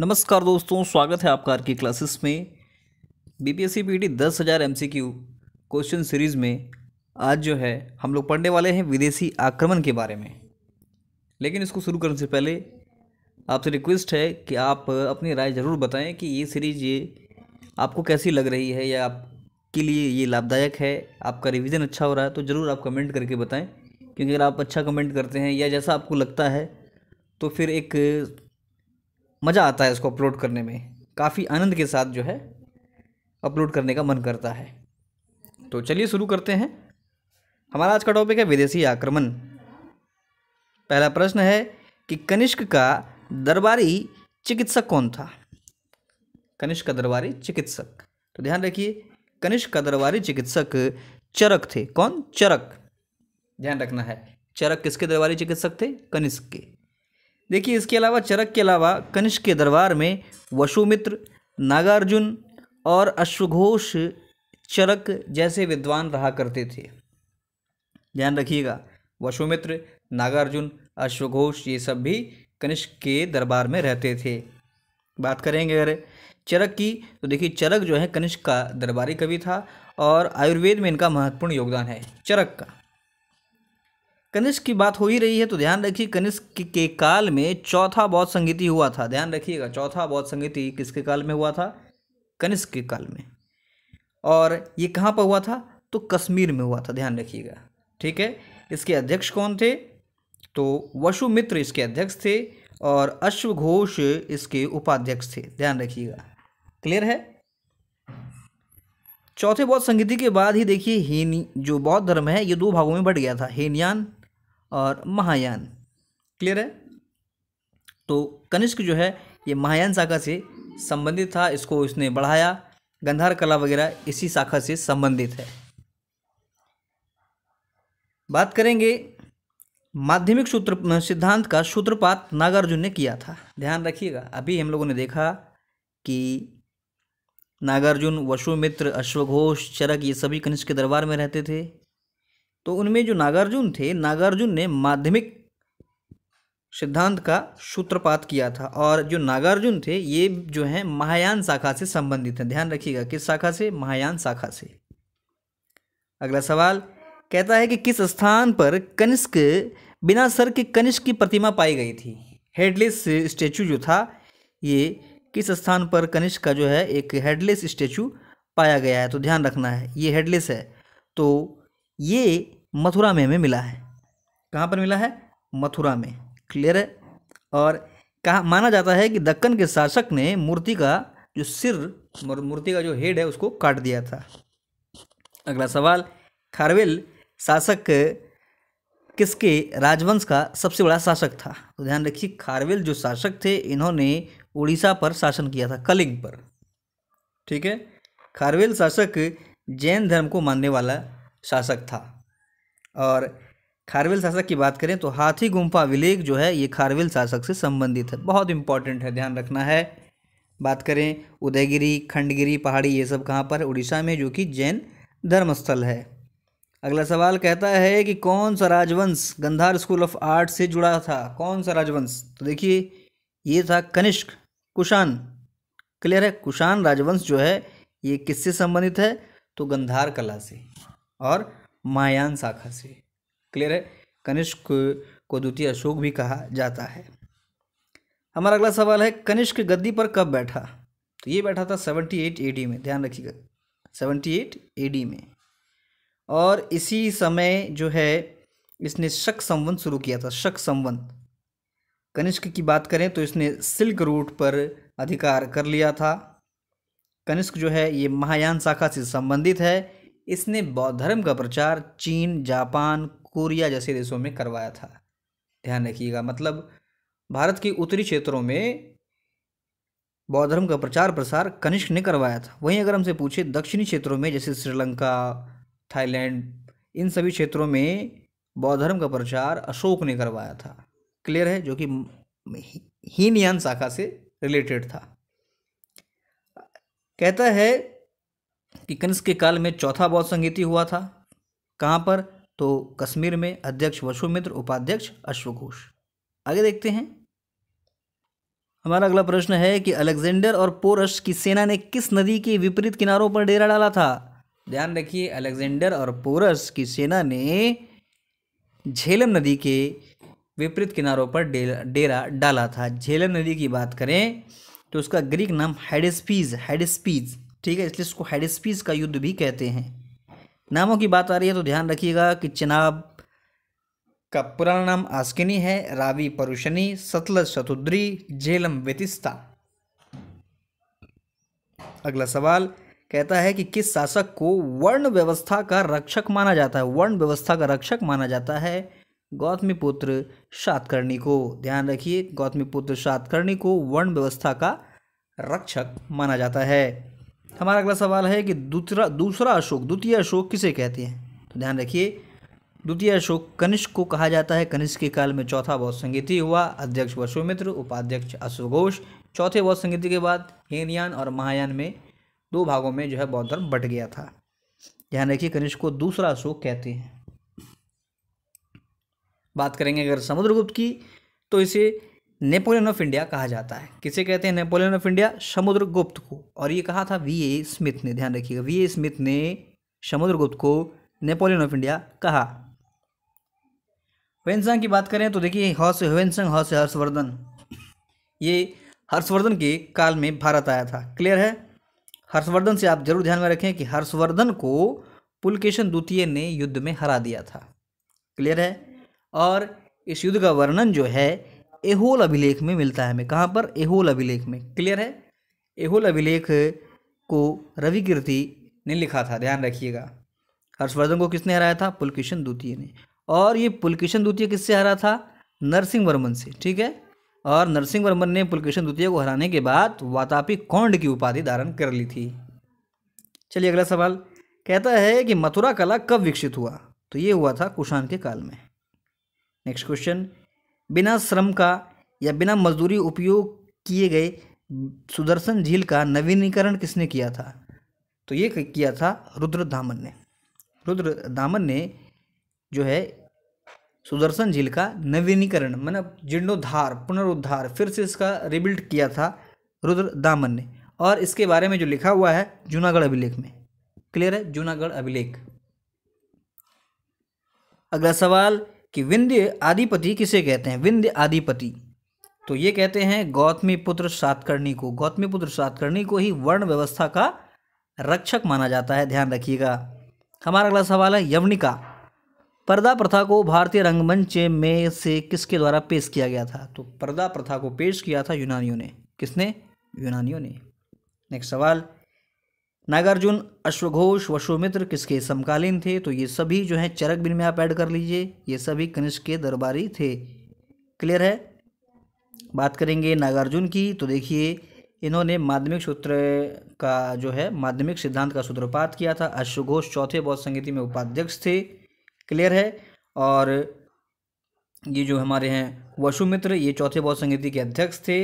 नमस्कार दोस्तों स्वागत है आपका आर की क्लासेस में B P S P T दस हज़ार एम क्वेश्चन सीरीज़ में आज जो है हम लोग पढ़ने वाले हैं विदेशी आक्रमण के बारे में लेकिन इसको शुरू करने से पहले आपसे रिक्वेस्ट है कि आप अपनी राय ज़रूर बताएं कि ये सीरीज़ ये आपको कैसी लग रही है या आपके लिए ये लाभदायक है आपका रिविज़न अच्छा हो रहा है तो ज़रूर आप कमेंट करके बताएं क्योंकि अगर आप अच्छा कमेंट करते हैं या जैसा आपको लगता है तो फिर एक मज़ा आता है इसको अपलोड करने में काफ़ी आनंद के साथ जो है अपलोड करने का मन करता है तो चलिए शुरू करते हैं हमारा आज का टॉपिक है विदेशी आक्रमण पहला प्रश्न है कि कनिष्क का दरबारी चिकित्सक कौन था कनिष्क का दरबारी चिकित्सक तो ध्यान रखिए कनिष्क का दरबारी चिकित्सक चरक थे कौन चरक ध्यान रखना है चरक किसके दरबारी चिकित्सक थे कनिष्क के देखिए इसके अलावा चरक के अलावा कनिष्क के दरबार में वशुमित्र नागार्जुन और अश्वघोष चरक जैसे विद्वान रहा करते थे ध्यान रखिएगा वशुमित्र नागार्जुन अश्वघोष ये सब भी कनिष्क के दरबार में रहते थे बात करेंगे अगर चरक की तो देखिए चरक जो है कनिष्क का दरबारी कवि था और आयुर्वेद में इनका महत्वपूर्ण योगदान है चरक का कनिष्क की बात हो ही रही है तो ध्यान रखिए कनिष्क के काल में चौथा बौद्ध संगीति हुआ था ध्यान रखिएगा चौथा बौद्ध संगीति किसके काल में हुआ था कनिष्क के काल में और ये कहाँ पर हुआ था तो कश्मीर में हुआ था ध्यान रखिएगा ठीक है इसके अध्यक्ष कौन थे तो वशुमित्र इसके अध्यक्ष थे और अश्वघोष इसके उपाध्यक्ष थे ध्यान रखिएगा क्लियर है चौथे बौद्ध संगीति के बाद ही देखिए हेनी जो बौद्ध धर्म है ये दो भागों में बढ़ गया था हेनियान और महायान क्लियर है तो कनिष्क जो है ये महायान शाखा से संबंधित था इसको इसने बढ़ाया गंधार कला वगैरह इसी शाखा से संबंधित है बात करेंगे माध्यमिक सूत्र सिद्धांत का सूत्रपात नागार्जुन ने किया था ध्यान रखिएगा अभी हम लोगों ने देखा कि नागार्जुन वशुमित्र अश्वघोष चरक ये सभी कनिष्क के दरबार में रहते थे तो उनमें जो नागार्जुन थे नागार्जुन ने माध्यमिक सिद्धांत का सूत्रपात किया था और जो नागार्जुन थे ये जो है महायान शाखा से संबंधित हैं ध्यान रखिएगा किस शाखा से महायान शाखा से अगला सवाल कहता है कि किस स्थान पर कनिष्क बिना सर के कनिष्क की प्रतिमा पाई गई थी हेडलेस स्टैचू जो था ये किस स्थान पर कनिष्क का जो है एक हेडलेस स्टैचू पाया गया है तो ध्यान रखना है ये हेडलेस है तो ये मथुरा में हमें मिला है कहाँ पर मिला है मथुरा में क्लियर है और कहा माना जाता है कि दक्कन के शासक ने मूर्ति का जो सिर मूर्ति का जो हेड है उसको काट दिया था अगला सवाल खारवेल शासक किसके राजवंश का सबसे बड़ा शासक था तो ध्यान रखिए खारवेल जो शासक थे इन्होंने उड़ीसा पर शासन किया था कलिंग पर ठीक है खारवेल शासक जैन धर्म को मानने वाला शासक था और खारविल शासक की बात करें तो हाथी गुम्फा विलेख जो है ये खारविल शासक से संबंधित है बहुत इंपॉर्टेंट है ध्यान रखना है बात करें उदयगिरी खंडगिरी पहाड़ी ये सब कहाँ पर उड़ीसा में जो कि जैन धर्मस्थल है अगला सवाल कहता है कि कौन सा राजवंश गंधार स्कूल ऑफ आर्ट से जुड़ा था कौन सा राजवंश तो देखिए ये था कनिष्क कुशान क्लियर है कुशान राजवंश जो है ये किससे संबंधित है तो गंधार कला से और मायान शाखा से क्लियर है कनिष्क को द्वितीय अशोक भी कहा जाता है हमारा अगला सवाल है कनिष्क गद्दी पर कब बैठा तो ये बैठा था सेवनटी एट ए डी में ध्यान रखिएगा सेवनटी एट ए डी में और इसी समय जो है इसने शक संबंध शुरू किया था शक संबंध कनिष्क की बात करें तो इसने सिल्क रूट पर अधिकार कर लिया था कनिष्क जो है ये महायान शाखा से संबंधित है इसने बौद्ध धर्म का प्रचार चीन जापान कोरिया जैसे देशों में करवाया था ध्यान रखिएगा मतलब भारत के उत्तरी क्षेत्रों में बौद्ध धर्म का प्रचार प्रसार कनिष्क ने करवाया था वहीं अगर हमसे पूछे दक्षिणी क्षेत्रों में जैसे श्रीलंका थाईलैंड इन सभी क्षेत्रों में बौद्ध धर्म का प्रचार अशोक ने करवाया था क्लियर है जो कि हीनयान शाखा से रिलेटेड था कहता है कि कंस के काल में चौथा बौद्ध संगीति हुआ था कहाँ पर तो कश्मीर में अध्यक्ष वसुमित्र उपाध्यक्ष अश्वघोष आगे देखते हैं हमारा अगला प्रश्न है कि अलेक्जेंडर और पोरस की सेना ने किस नदी के विपरीत किनारों पर डेरा डाला था ध्यान रखिए अलेक्जेंडर और पोरस की सेना ने झेलम नदी के विपरीत किनारों पर डेरा डाला था झेलम नदी की बात करें तो उसका ग्रीक नाम हेडिस्पीज हेडिस्पीज ठीक है इसलिए इसको हेडिस्पीस का युद्ध भी कहते हैं नामों की बात आ रही है तो ध्यान रखिएगा कि चिनाब का पुराना नाम आस्किनी है रावी परुशनी सतलज शतुद्री जेलम वितिस्ता अगला सवाल कहता है कि किस शासक को वर्ण व्यवस्था का रक्षक माना जाता है वर्ण व्यवस्था का रक्षक माना जाता है गौतमीपुत्र सातकर्णी को ध्यान रखिए गौतमीपुत्र सातकर्णी को वर्ण व्यवस्था का रक्षक माना जाता है हमारा अगला सवाल है कि दूसरा दूसरा अशोक द्वितीय अशोक किसे कहते हैं तो ध्यान रखिए द्वितीय अशोक कनिष्क को कहा जाता है कनिष्क के काल में चौथा बौद्ध संगीति हुआ अध्यक्ष वशुमित्र उपाध्यक्ष अश्वघोष चौथे बौद्ध संगीति के बाद हेनयान और महायान में दो भागों में जो है बौद्ध धर्म बट गया था ध्यान रखिए कनिष्क को दूसरा अशोक कहते हैं बात करेंगे अगर समुद्रगुप्त की तो इसे नेपोलियन ऑफ इंडिया कहा जाता है किसे कहते हैं नेपोलियन ऑफ इंडिया समुद्रगुप्त को और ये कहा था वी ए स्मिथ ने ध्यान रखिएगा वी ए स्मिथ ने समुद्रगुप्त को नेपोलियन ऑफ इंडिया कहा हुएनसंग की बात करें तो देखिए हौस हुएनसंग हौस हर्षवर्धन ये हर्षवर्धन के काल में भारत आया था क्लियर है हर्षवर्धन से आप जरूर ध्यान में रखें कि हर्षवर्धन को पुलकेशन द्वितीय ने युद्ध में हरा दिया था क्लियर है और इस युद्ध का वर्णन जो है एहोल अभिलेख में मिलता है हमें कहाँ पर एहोल अभिलेख में क्लियर है एहोल अभिलेख को रवि कीर्ति ने लिखा था ध्यान रखिएगा हर्षवर्धन को किसने हराया था पुलकिशन द्वितीय ने और ये पुलकिशन द्वितीय किससे हरा था नरसिंह वर्मन से ठीक है और नरसिंह वर्मन ने पुलकिशन द्वितीय को हराने के बाद वातापी कौंड की उपाधि धारण कर ली थी चलिए अगला सवाल कहता है कि मथुरा कला कब विकसित हुआ तो ये हुआ था कुषाण के काल में नेक्स्ट क्वेश्चन बिना श्रम का या बिना मजदूरी उपयोग किए गए सुदर्शन झील का नवीनीकरण किसने किया था तो ये किया था रुद्र दामन ने रुद्र दामन ने जो है सुदर्शन झील का नवीनीकरण मैंने जीर्णोद्धार पुनरुद्धार फिर से इसका रिबिल्ड किया था रुद्र दामन ने और इसके बारे में जो लिखा हुआ है जूनागढ़ अभिलेख में क्लियर है जूनागढ़ अभिलेख अगला सवाल कि विंध्य आदिपति किसे कहते हैं विंध्य आदिपति तो ये कहते हैं गौतमी पुत्र सातकर्णी को गौतमी पुत्र सातकर्णी को ही वर्ण व्यवस्था का रक्षक माना जाता है ध्यान रखिएगा हमारा अगला सवाल है यवनिका पर्दा प्रथा को भारतीय रंगमंच में से किसके द्वारा पेश किया गया था तो पर्दा प्रथा को पेश किया था यूनानियों ने किसने यूनानियों ने नेक्स्ट सवाल नागार्जुन अश्वघोष वशुमित्र किसके समकालीन थे तो ये सभी जो हैं चरक बिन में आप ऐड कर लीजिए ये सभी कनिष्क के दरबारी थे क्लियर है बात करेंगे नागार्जुन की तो देखिए इन्होंने माध्यमिक सूत्र का जो है माध्यमिक सिद्धांत का सूत्रपात किया था अश्वघोष चौथे बौद्ध संगीति में उपाध्यक्ष थे क्लियर है और ये जो हमारे हैं वशुमित्र ये चौथे बौद्ध संगीति के अध्यक्ष थे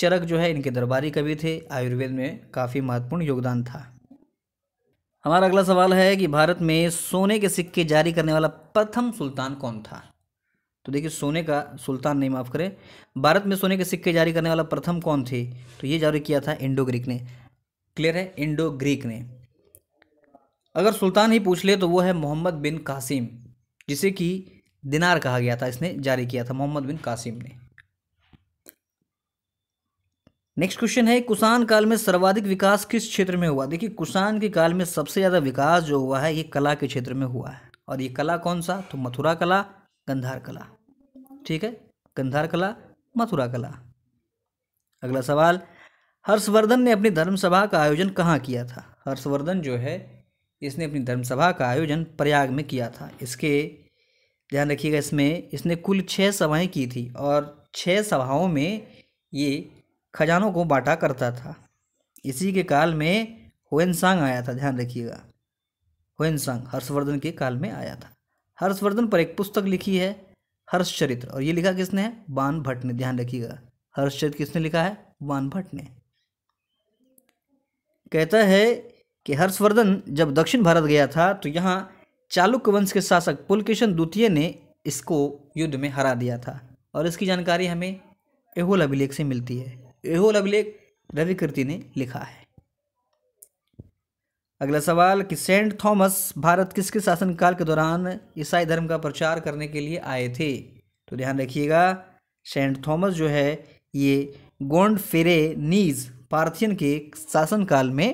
चरक जो है इनके दरबारी कवि थे आयुर्वेद में काफ़ी महत्वपूर्ण योगदान था हमारा अगला सवाल है कि भारत में सोने के सिक्के जारी करने वाला प्रथम सुल्तान कौन था तो देखिए सोने का सुल्तान नहीं माफ़ करें भारत में सोने के सिक्के जारी करने वाला प्रथम कौन थे तो ये जारी किया था इंडो ग्रीक ने क्लियर है इंडो ग्रीक ने अगर सुल्तान ही पूछ ले तो वो है मोहम्मद बिन कासिम जिसे कि दिनार कहा गया था इसने जारी किया था मोहम्मद बिन कासिम ने नेक्स्ट क्वेश्चन है कुषाण काल में सर्वाधिक विकास किस क्षेत्र में हुआ देखिए कुषाण के काल में सबसे ज़्यादा विकास जो हुआ है ये कला के क्षेत्र में हुआ है और ये कला कौन सा तो मथुरा कला गंधार कला ठीक है गंधार कला मथुरा कला अगला सवाल हर्षवर्धन ने अपनी धर्मसभा का आयोजन कहाँ किया था हर्षवर्धन जो है इसने अपनी धर्मसभा का आयोजन प्रयाग में किया था इसके ध्यान रखिएगा इसमें इसने कुल छः सभाएं की थी और छः सभाओं में ये खजानों को बांटा करता था इसी के काल में होएनसांग आया था ध्यान रखिएगा होनसांग हर्षवर्धन के काल में आया था हर्षवर्धन पर एक पुस्तक लिखी है हर्षचरित्र और ये लिखा किसने है बान भट्ट ने ध्यान रखिएगा हर्षचरित्र किसने लिखा है बान भट्ट ने कहता है कि हर्षवर्धन जब दक्षिण भारत गया था तो यहाँ चालुक्य वंश के शासक पुलकेशन द्वितीय ने इसको युद्ध में हरा दिया था और इसकी जानकारी हमें एहोल अभिलेख से मिलती है एहोल अभिलेख रविकृति ने लिखा है अगला सवाल कि सेंट थॉमस भारत किसके शासनकाल के दौरान ईसाई धर्म का प्रचार करने के लिए आए थे तो ध्यान रखिएगा सेंट थॉमस जो है ये गोंड फेरे नीज पार्थियन के शासनकाल में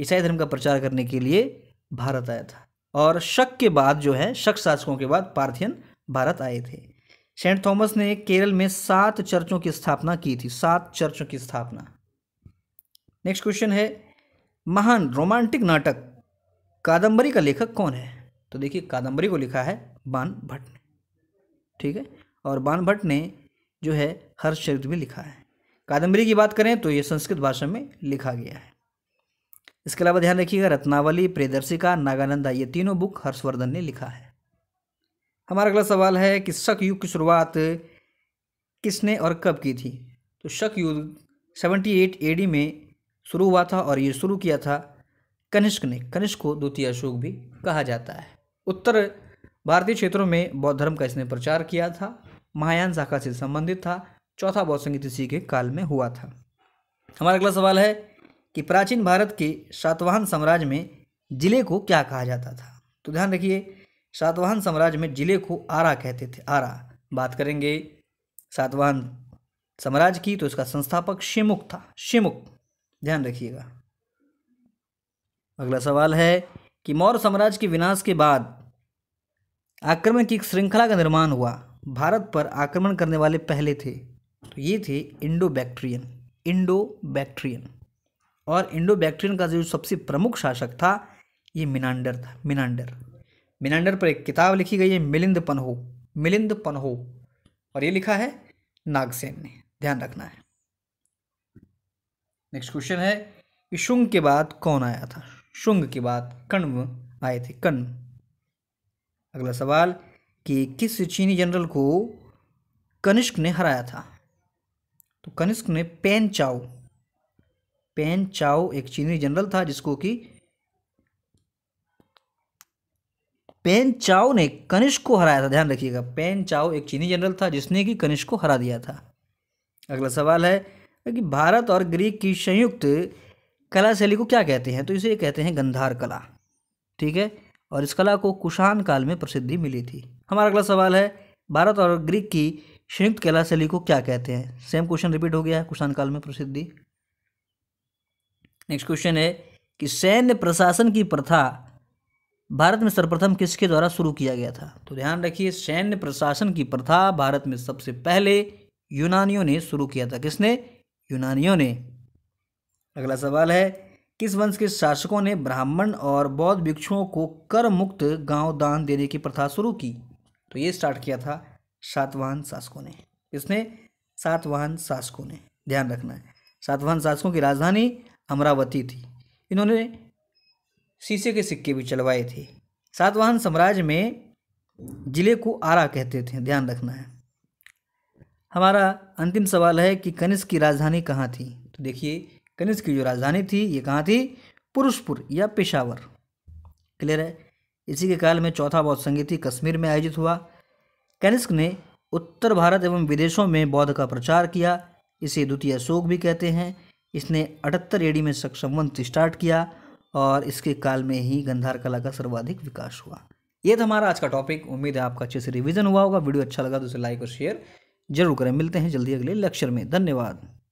ईसाई धर्म का प्रचार करने के लिए भारत आया था और शक के बाद जो है शक शासकों के बाद पार्थियन भारत आए थे सेंट थॉमस ने केरल में सात चर्चों की स्थापना की थी सात चर्चों की स्थापना नेक्स्ट क्वेश्चन है महान रोमांटिक नाटक कादंबरी का लेखक कौन है तो देखिए कादंबरी को लिखा है बान भट्ट ने ठीक है और बान भट्ट ने जो है हर्षचरित भी लिखा है कादंबरी की बात करें तो ये संस्कृत भाषा में लिखा गया है इसके अलावा ध्यान रखिएगा रत्नावली प्रेदर्शिका नागानंदा ये तीनों बुक हर्षवर्धन ने लिखा है हमारा अगला सवाल है कि शक युग की शुरुआत किसने और कब की थी तो शक युग सेवेंटी एट एडी में शुरू हुआ था और ये शुरू किया था कनिष्क ने कनिष्क को द्वितीय अशोक भी कहा जाता है उत्तर भारतीय क्षेत्रों में बौद्ध धर्म का इसने प्रचार किया था महायान शाखा से संबंधित था चौथा बौद्ध संगीत इसी के काल में हुआ था हमारा अगला सवाल है कि प्राचीन भारत के सातवाहन साम्राज्य में जिले को क्या कहा जाता था तो ध्यान रखिए सातवाहन साम्राज्य में जिले को आरा कहते थे आरा बात करेंगे सातवाहन साम्राज्य की तो इसका संस्थापक शिमुख था शिमुख ध्यान रखिएगा अगला सवाल है कि मौर्य साम्राज्य के विनाश के बाद आक्रमण की एक श्रृंखला का निर्माण हुआ भारत पर आक्रमण करने वाले पहले थे तो ये थे इंडो बैक्ट्रियन इंडो बैक्ट्रियन और इंडो बैक्ट्रियन का जो सबसे प्रमुख शासक था ये मिनांडर था मिनांडर मिनांडर पर एक किताब लिखी गई है मिलिंद पनहो मिलिंद पनहो और ये लिखा है नागसेन ने ध्यान रखना है नेक्स्ट क्वेश्चन है शुंग के बाद कौन आया था शुंग के बाद कण्व आए थे कण्व अगला सवाल कि किस चीनी जनरल को कनिष्क ने हराया था तो कनिष्क ने पेन चाओ पेन चाओ एक चीनी जनरल था जिसको कि पेन चाओ ने कनिष्क को हराया था ध्यान रखिएगा पेन चाओ एक चीनी जनरल था जिसने कि कनिष्क को हरा दिया था अगला सवाल है कि भारत और ग्रीक की संयुक्त कला शैली को क्या कहते हैं तो इसे कहते हैं गंधार कला ठीक है और इस कला को कुशान काल में प्रसिद्धि मिली थी हमारा अगला सवाल है भारत और ग्रीक की संयुक्त कला शैली को क्या कहते हैं सेम क्वेश्चन रिपीट हो गया है कुशान काल में प्रसिद्धि नेक्स्ट क्वेश्चन है कि सैन्य प्रशासन की प्रथा भारत में सर्वप्रथम किसके द्वारा शुरू किया गया था तो ध्यान रखिए सैन्य प्रशासन की प्रथा भारत में सबसे पहले यूनानियों ने शुरू किया था किसने यूनानियों ने अगला सवाल है किस वंश के शासकों ने ब्राह्मण और बौद्ध भिक्षुओं को कर मुक्त गांव दान देने की प्रथा शुरू की तो ये स्टार्ट किया था सातवाहन शासकों ने किसने सातवाहन शासकों ने ध्यान रखना है सातवाहन शासकों की राजधानी अमरावती थी इन्होंने शीशे के सिक्के भी चलवाए थे सातवाहन साम्राज्य में जिले को आरा कहते थे ध्यान रखना है हमारा अंतिम सवाल है कि कनिष्क की राजधानी कहाँ थी तो देखिए कनिष्क की जो राजधानी थी ये कहाँ थी पुरुषपुर या पेशावर क्लियर है इसी के काल में चौथा बौद्ध संगीति कश्मीर में आयोजित हुआ कनिष्क ने उत्तर भारत एवं विदेशों में बौद्ध का प्रचार किया इसे द्वितीय अशोक भी कहते हैं इसने अठहत्तर एडी में सक्षम संवंत स्टार्ट किया और इसके काल में ही गंधार कला का सर्वाधिक विकास हुआ ये था हमारा आज का टॉपिक उम्मीद है आपका अच्छे से रिविजन हुआ होगा वीडियो अच्छा लगा तो उसे लाइक और शेयर जरूर करें मिलते हैं जल्दी अगले लेक्चर में धन्यवाद